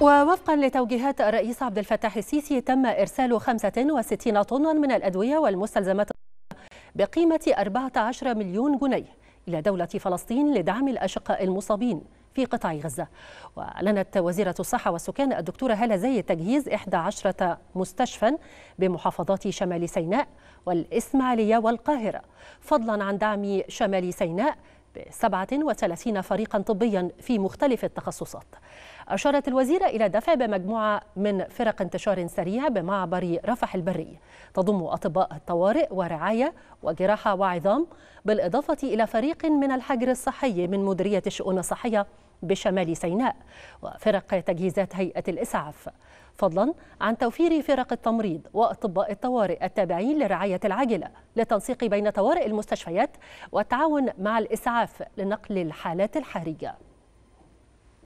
ووفقا لتوجيهات الرئيس عبد الفتاح السيسي تم إرسال 65 طنا من الأدوية والمستلزمات بقيمة 14 مليون جنيه إلى دولة فلسطين لدعم الأشقاء المصابين في قطاع غزة وأعلنت وزيرة الصحة والسكان الدكتورة هالة زي تجهيز 11 مستشفى بمحافظات شمال سيناء والإسماعيلية والقاهرة فضلا عن دعم شمال سيناء ب 37 فريقا طبيا في مختلف التخصصات أشارت الوزيرة إلى دفع بمجموعة من فرق انتشار سريع بمعبر رفح البري تضم أطباء الطوارئ ورعاية وجراحة وعظام بالإضافة إلى فريق من الحجر الصحي من مديرية الشؤون الصحية بشمال سيناء وفرق تجهيزات هيئة الإسعاف فضلا عن توفير فرق التمريض وأطباء الطوارئ التابعين للرعاية العاجلة للتنسيق بين طوارئ المستشفيات والتعاون مع الإسعاف لنقل الحالات الحرجة